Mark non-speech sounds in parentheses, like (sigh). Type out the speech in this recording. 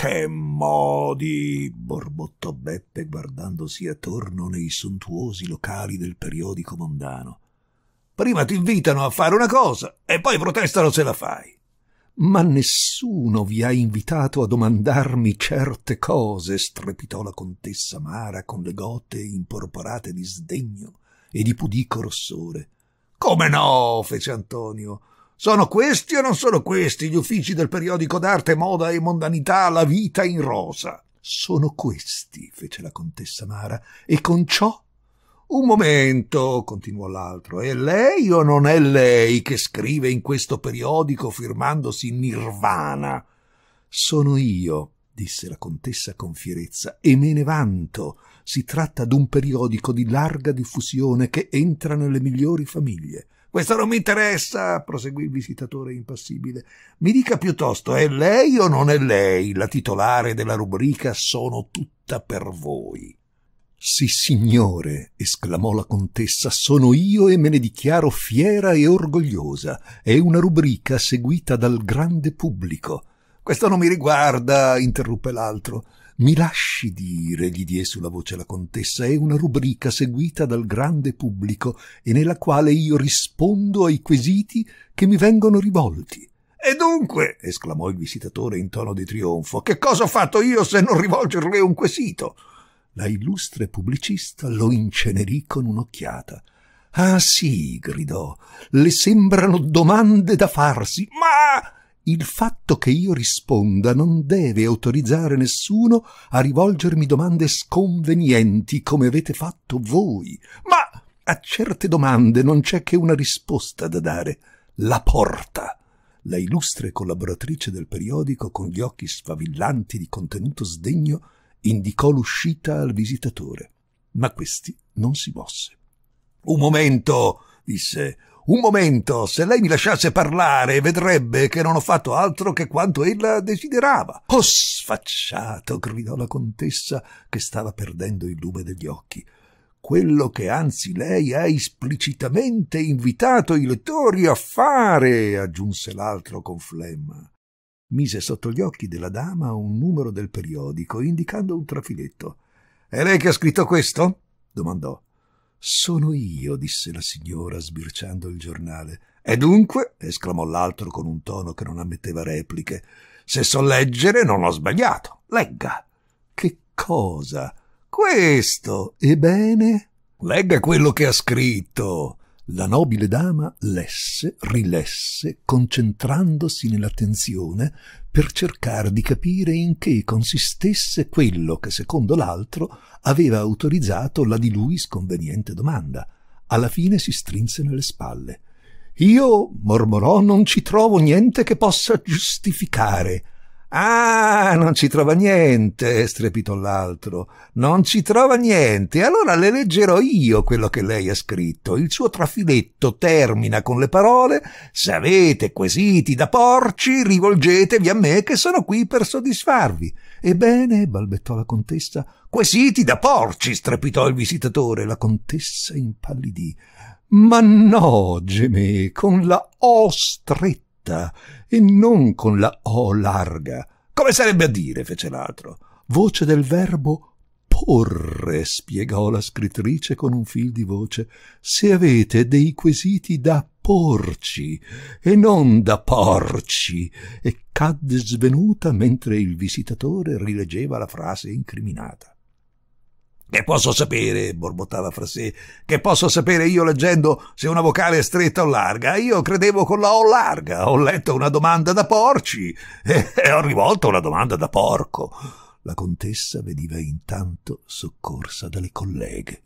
Che modi! borbottò Beppe guardandosi attorno nei sontuosi locali del periodico mondano. Prima ti invitano a fare una cosa e poi protestano se la fai. Ma nessuno vi ha invitato a domandarmi certe cose, strepitò la contessa Mara con le gote imporporate di sdegno e di pudico rossore. Come no? fece Antonio. Sono questi o non sono questi gli uffici del periodico d'arte, moda e mondanità, la vita in rosa? Sono questi, fece la contessa Mara, e con ciò un momento, continuò l'altro, è lei o non è lei che scrive in questo periodico firmandosi Nirvana? Sono io, disse la contessa con fierezza, e me ne vanto. Si tratta d'un periodico di larga diffusione che entra nelle migliori famiglie. Questo non mi interessa, proseguì il visitatore impassibile. Mi dica piuttosto, è lei o non è lei la titolare della rubrica Sono tutta per voi? Sì, signore, esclamò la contessa, sono io e me ne dichiaro fiera e orgogliosa. È una rubrica seguita dal grande pubblico. Questo non mi riguarda, interruppe l'altro. Mi lasci dire, gli diede sulla voce la contessa, è una rubrica seguita dal grande pubblico e nella quale io rispondo ai quesiti che mi vengono rivolti. E dunque, esclamò il visitatore in tono di trionfo, che cosa ho fatto io se non rivolgerle un quesito? La illustre pubblicista lo incenerì con un'occhiata. Ah sì, gridò, le sembrano domande da farsi, ma il fatto che io risponda non deve autorizzare nessuno a rivolgermi domande sconvenienti come avete fatto voi. Ma a certe domande non c'è che una risposta da dare. La porta. La illustre collaboratrice del periodico, con gli occhi sfavillanti di contenuto sdegno, indicò l'uscita al visitatore. Ma questi non si mosse. Un momento, disse un momento, se lei mi lasciasse parlare, vedrebbe che non ho fatto altro che quanto ella desiderava. Oh, sfacciato! gridò la contessa, che stava perdendo il lume degli occhi quello che anzi lei ha esplicitamente invitato i lettori a fare, aggiunse l'altro con flemma. Mise sotto gli occhi della dama un numero del periodico, indicando un trafiletto. È lei che ha scritto questo? domandò. Sono io, disse la signora, sbirciando il giornale. E dunque, esclamò l'altro con un tono che non ammetteva repliche, se so leggere non ho sbagliato. Legga. Che cosa? Questo. Ebbene? Legga quello che ha scritto. La nobile dama lesse, rilesse, concentrandosi nell'attenzione per cercare di capire in che consistesse quello che, secondo l'altro, aveva autorizzato la di lui sconveniente domanda. Alla fine si strinse nelle spalle. Io, mormorò, non ci trovo niente che possa giustificare Ah, non ci trova niente, strepitò l'altro. Non ci trova niente. Allora le leggerò io quello che lei ha scritto. Il suo trafiletto termina con le parole Se avete quesiti da porci, rivolgetevi a me che sono qui per soddisfarvi. Ebbene, balbettò la contessa. Quesiti da porci, strepitò il visitatore. La contessa impallidì. Ma no, gemé, con la O stretta netta e non con la O larga. Come sarebbe a dire, fece l'altro. Voce del verbo porre, spiegò la scrittrice con un fil di voce. Se avete dei quesiti da porci e non da porci. E cadde svenuta mentre il visitatore rileggeva la frase incriminata. Che posso sapere, borbottava fra sé, che posso sapere io leggendo se una vocale è stretta o larga? Io credevo con la O larga, ho letto una domanda da porci (laughs) e ho rivolto una domanda da porco. La contessa veniva intanto soccorsa dalle colleghe.